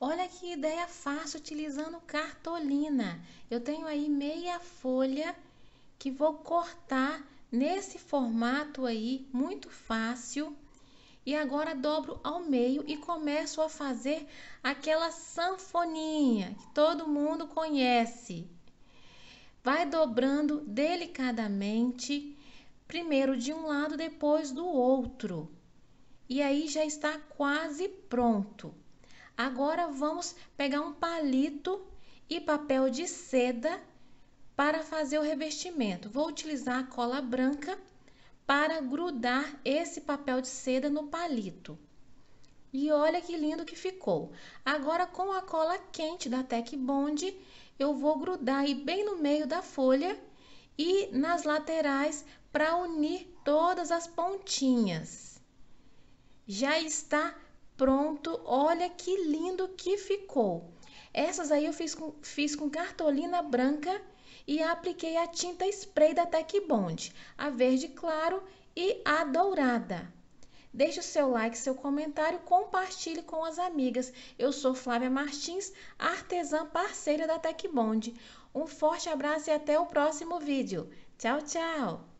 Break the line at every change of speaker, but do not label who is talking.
Olha que ideia fácil utilizando cartolina. Eu tenho aí meia folha que vou cortar nesse formato aí, muito fácil. E agora dobro ao meio e começo a fazer aquela sanfoninha que todo mundo conhece. Vai dobrando delicadamente, primeiro de um lado, depois do outro. E aí já está quase pronto. Agora vamos pegar um palito e papel de seda para fazer o revestimento. Vou utilizar a cola branca para grudar esse papel de seda no palito. E olha que lindo que ficou. Agora com a cola quente da Tec Bond, eu vou grudar aí bem no meio da folha e nas laterais para unir todas as pontinhas. Já está Pronto, olha que lindo que ficou. Essas aí eu fiz com, fiz com cartolina branca e apliquei a tinta spray da Tec Bond, a verde claro e a dourada. Deixe o seu like, seu comentário, compartilhe com as amigas. Eu sou Flávia Martins, artesã parceira da Tec Bond. Um forte abraço e até o próximo vídeo. Tchau, tchau!